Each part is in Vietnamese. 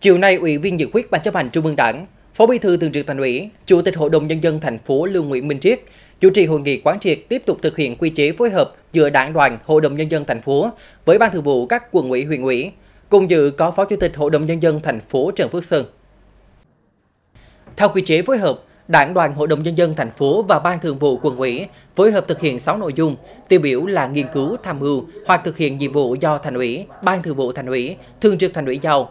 Chiều nay, Ủy viên Dự khuyết Ban chấp hành Trung ương Đảng, Phó Bí thư Thường trực Thành ủy, Chủ tịch Hội đồng nhân dân thành phố Lưu Nguyễn Minh Triết chủ trì hội nghị quán triệt tiếp tục thực hiện quy chế phối hợp giữa Đảng đoàn Hội đồng nhân dân thành phố với Ban Thường vụ các quận ủy, huyện ủy. Cùng dự có Phó Chủ tịch Hội đồng nhân dân thành phố Trần Phước Sơn. Theo quy chế phối hợp, Đảng đoàn Hội đồng Nhân dân thành phố và Ban thường vụ quận ủy phối hợp thực hiện 6 nội dung, tiêu biểu là nghiên cứu, tham mưu hoặc thực hiện nhiệm vụ do thành ủy, ban thường vụ thành ủy, thường trực thành ủy giao,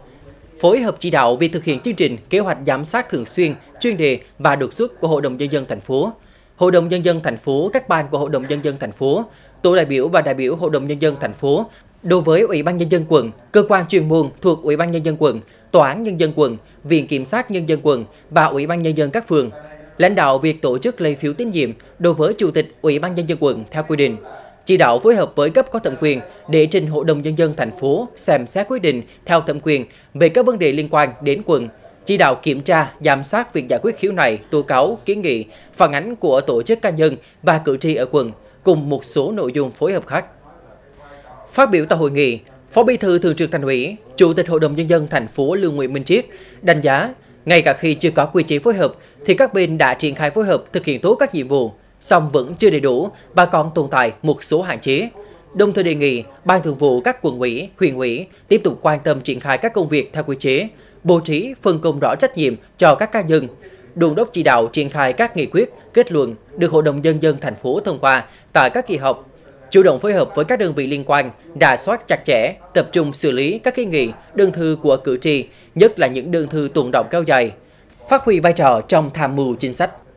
phối hợp chỉ đạo việc thực hiện chương trình kế hoạch giám sát thường xuyên, chuyên đề và đột xuất của Hội đồng Nhân dân thành phố, Hội đồng Nhân dân thành phố, các ban của Hội đồng Nhân dân thành phố, tổ đại biểu và đại biểu Hội đồng Nhân dân thành phố đối với Ủy ban Nhân dân quận, cơ quan chuyên môn thuộc Ủy ban Nhân dân quận, Tòa án Nhân dân quận, Viện Kiểm sát Nhân dân quận và Ủy ban Nhân dân các phường, lãnh đạo việc tổ chức lấy phiếu tín nhiệm đối với Chủ tịch Ủy ban Nhân dân quận theo quy định chỉ đạo phối hợp với cấp có thẩm quyền để trình Hội đồng Nhân dân thành phố xem xét quyết định theo thẩm quyền về các vấn đề liên quan đến quận, chỉ đạo kiểm tra, giám sát việc giải quyết khiếu nại, tố cáo, kiến nghị, phản ánh của tổ chức cá nhân và cử tri ở quận, cùng một số nội dung phối hợp khác. Phát biểu tại hội nghị, Phó Bí thư Thường trực Thành ủy, Chủ tịch Hội đồng Nhân dân thành phố Lương Nguyễn Minh Triết đánh giá, ngay cả khi chưa có quy chế phối hợp, thì các bên đã triển khai phối hợp thực hiện tốt các nhiệm vụ, song vẫn chưa đầy đủ và còn tồn tại một số hạn chế. Đồng thời đề nghị Ban Thường vụ các quận ủy, huyện ủy tiếp tục quan tâm triển khai các công việc theo quy chế, bố trí, phân công rõ trách nhiệm cho các cá nhân, đồn đốc chỉ đạo triển khai các nghị quyết, kết luận được Hội đồng Nhân dân thành phố thông qua tại các kỳ họp, chủ động phối hợp với các đơn vị liên quan, đà soát chặt chẽ, tập trung xử lý các kiến nghị, đơn thư của cử tri, nhất là những đơn thư tồn động kéo dài, phát huy vai trò trong tham mưu chính sách.